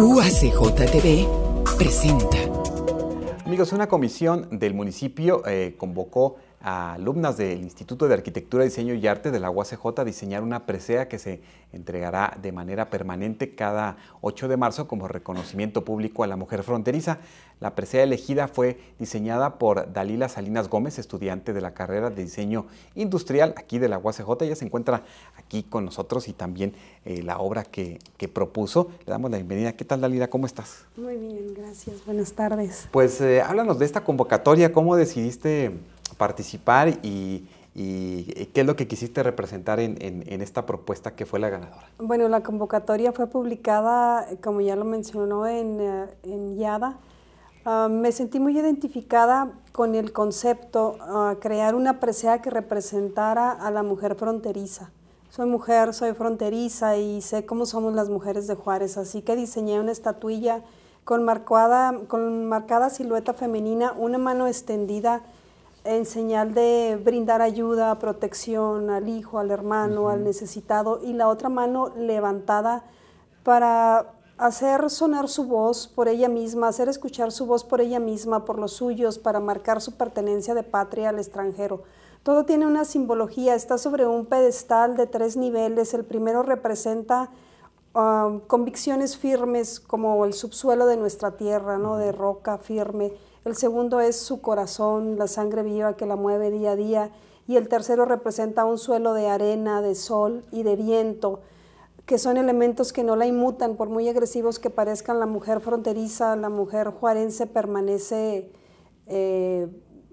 UACJTV presenta. Amigos, una comisión del municipio eh, convocó alumnas del Instituto de Arquitectura, Diseño y Arte de la UACJ a diseñar una presea que se entregará de manera permanente cada 8 de marzo como reconocimiento público a la mujer fronteriza. La presea elegida fue diseñada por Dalila Salinas Gómez, estudiante de la carrera de diseño industrial aquí de la UACJ. Ella se encuentra aquí con nosotros y también eh, la obra que, propuso. Le damos la bienvenida. ¿Qué tal, Dalila? ¿Cómo estás? Muy bien, gracias. Buenas tardes. Pues eh, háblanos de esta convocatoria. ¿Cómo decidiste participar y, qué es lo que quisiste representar en, esta propuesta que fue la ganadora. Bueno, la convocatoria fue publicada, como ya lo mencionó, en, eh, en ah, me sentí muy identificada con el concepto, de ah, crear una presea que representara a la mujer fronteriza. Soy mujer, soy fronteriza y sé cómo somos las mujeres de Juárez, así que diseñé una estatuilla con marcada silueta femenina, una mano extendida en señal de brindar ayuda, protección al hijo, al hermano, al necesitado, y la otra mano levantada para hacer sonar su voz por ella misma, hacer escuchar su voz por ella misma, por los suyos, para marcar su pertenencia de patria al extranjero. Todo tiene una simbología, está sobre un pedestal de tres niveles, el primero representa ah, convicciones firmes como el subsuelo de nuestra tierra, ¿no? de roca firme el segundo es su corazón, la sangre viva que la mueve día a día, y el tercero representa un suelo de arena, de sol y de viento, que son elementos que no la inmutan, por muy agresivos que parezcan, la mujer fronteriza, la mujer juarense permanece eh,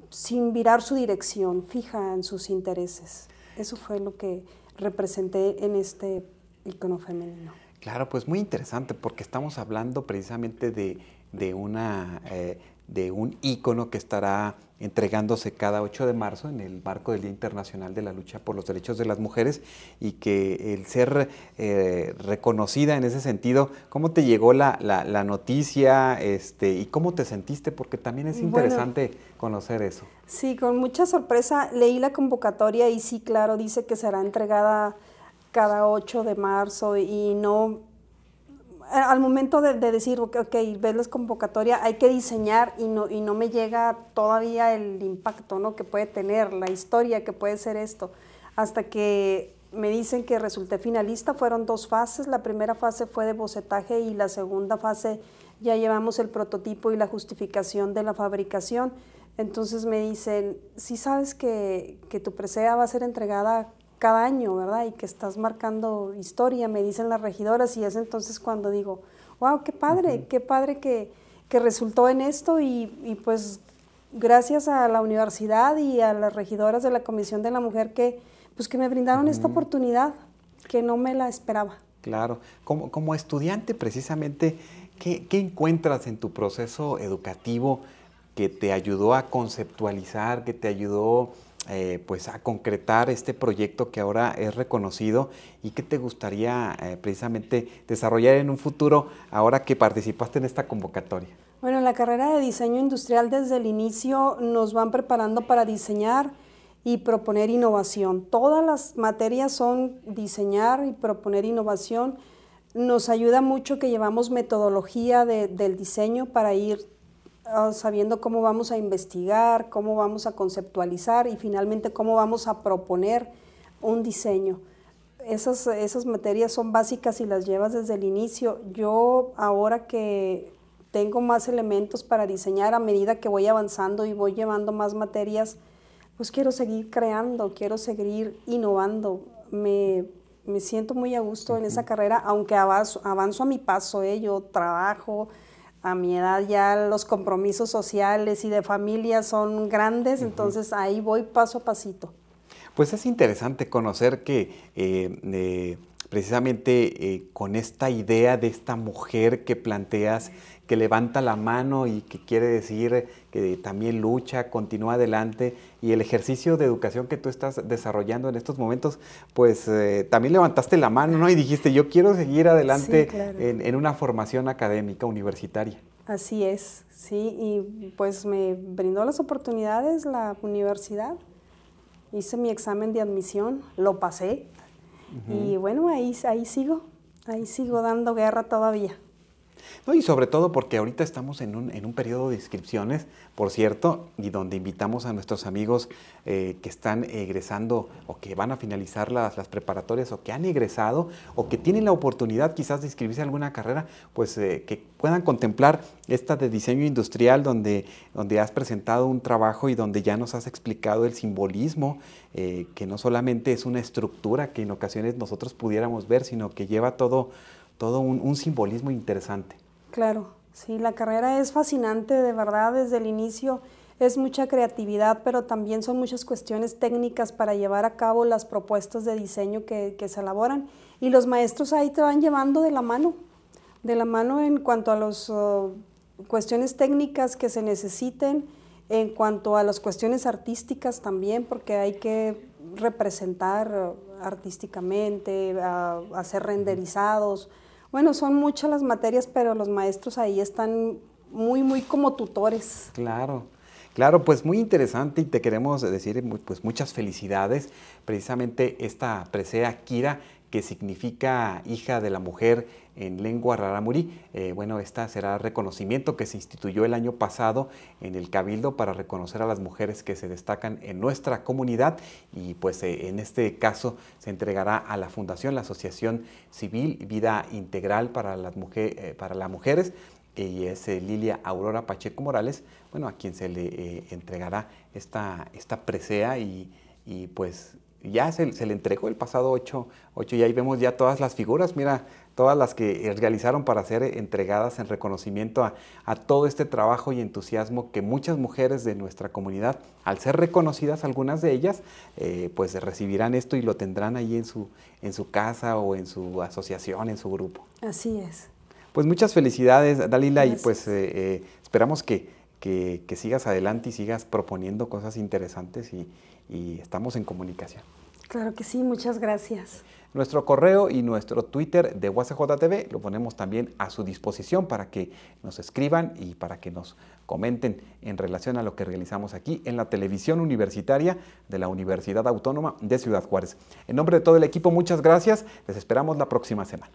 sin virar su dirección, fija en sus intereses. Eso fue lo que representé en este icono femenino. Claro, pues muy interesante porque estamos hablando precisamente de, una... Eh, de un ícono que estará entregándose cada 8 de marzo en el marco del Día Internacional de la Lucha por los Derechos de las Mujeres y que el ser eh, reconocida en ese sentido, ¿cómo te llegó la, la, noticia este, y cómo te sentiste? Porque también es interesante conocer eso. Sí, con mucha sorpresa leí la convocatoria y sí, claro, dice que será entregada cada 8 de marzo y no eh, al momento de, de decir, ok, ver la convocatoria, hay que diseñar y no, y no me llega todavía el impacto ¿no? que puede tener, la historia que puede ser esto. Hasta que me dicen que resulté finalista, fueron dos fases, la primera fase fue de bocetaje y la segunda fase ya llevamos el prototipo y la justificación de la fabricación. Entonces me dicen, si ¿Sí sabes que, que tu presea va a ser entregada cada año, ¿verdad? Y que estás marcando historia, me dicen las regidoras, y es entonces cuando digo, wow, qué padre, qué padre que, que, resultó en esto, y, y, pues gracias a la universidad y a las regidoras de la Comisión de la Mujer que, pues que me brindaron esta oportunidad, que no me la esperaba. Claro, como, como estudiante precisamente, ¿qué, ¿qué encuentras en tu proceso educativo que te ayudó a conceptualizar, que te ayudó eh, pues a concretar este proyecto que ahora es reconocido y que te gustaría eh, precisamente desarrollar en un futuro ahora que participaste en esta convocatoria? Bueno, la carrera de diseño industrial desde el inicio nos van preparando para diseñar y proponer innovación. Todas las materias son diseñar y proponer innovación. Nos ayuda mucho que llevamos metodología del diseño para ir Ah, sabiendo cómo vamos a investigar, cómo vamos a conceptualizar y finalmente cómo vamos a proponer un diseño. Esas, materias son básicas y las llevas desde el inicio. Yo ahora que tengo más elementos para diseñar a medida que voy avanzando y voy llevando más materias, pues quiero seguir creando, quiero seguir innovando. Me, siento muy a gusto en esa carrera, aunque avanzo, a mi paso, ¿eh? yo trabajo, a mi edad ya los compromisos sociales y de familia son grandes, entonces ahí voy paso a pasito. Pues es interesante conocer que eh, eh, precisamente eh, con esta idea de esta mujer que planteas, que levanta la mano y que quiere decir que también lucha, continúa adelante, y el ejercicio de educación que tú estás desarrollando en estos momentos, pues eh, también levantaste la mano, ¿no? Y dijiste, yo quiero seguir adelante en, en una formación académica, universitaria. Así es, sí, y pues me brindó las oportunidades la universidad. Hice mi examen de admisión, lo pasé, y bueno, ahí, ahí sigo, ahí sigo dando guerra todavía y sobre todo porque ahorita estamos en un, periodo de inscripciones, por cierto, y donde invitamos a nuestros amigos eh, que están egresando o que van a finalizar las, preparatorias o que han egresado o que tienen la oportunidad quizás de inscribirse a alguna carrera, pues eh, que puedan contemplar esta de diseño industrial donde, donde has presentado un trabajo y donde ya nos has explicado el simbolismo, eh, que no solamente es una estructura que en ocasiones nosotros pudiéramos ver, sino que lleva todo todo un, simbolismo interesante. Claro, sí, la carrera es fascinante, de verdad, desde el inicio es mucha creatividad, pero también son muchas cuestiones técnicas para llevar a cabo las propuestas de diseño que, se elaboran. Y los maestros ahí te van llevando de la mano, de la mano en cuanto a las oh, cuestiones técnicas que se necesiten, en cuanto a las cuestiones artísticas también, porque hay que representar oh, artísticamente, hacer renderizados. Bueno, son muchas las materias, pero los maestros ahí están muy, muy como tutores. Claro. Claro, pues muy interesante y te queremos decir pues muchas felicidades. Precisamente esta presea Kira que significa hija de la mujer en lengua raramuri eh, bueno, esta será reconocimiento que se instituyó el año pasado en el Cabildo para reconocer a las mujeres que se destacan en nuestra comunidad y pues eh, en este caso se entregará a la Fundación, la Asociación Civil Vida Integral para las, eh, para las Mujeres y es Lilia Aurora Pacheco Morales, bueno, a quien se le entregará esta, esta presea y, y pues ya se, le entregó el pasado 8, 8 y ahí vemos ya todas las figuras, mira, todas las que eh, realizaron para ser eh, entregadas en reconocimiento a, todo este trabajo y entusiasmo que muchas mujeres de nuestra comunidad, al ser reconocidas algunas de ellas, eh, pues recibirán esto y lo tendrán ahí en su, en su casa o en su asociación, en su grupo. Así es. Pues muchas felicidades, Dalila, y pues esperamos que que, sigas adelante y sigas proponiendo cosas interesantes y, estamos en comunicación. Claro que sí, muchas gracias. Nuestro correo y nuestro Twitter de TV lo ponemos también a su disposición para que nos escriban y para que nos comenten en relación a lo que realizamos aquí en la televisión universitaria de la Universidad Autónoma de Ciudad Juárez. En nombre de todo el equipo, muchas gracias. Les esperamos la próxima semana.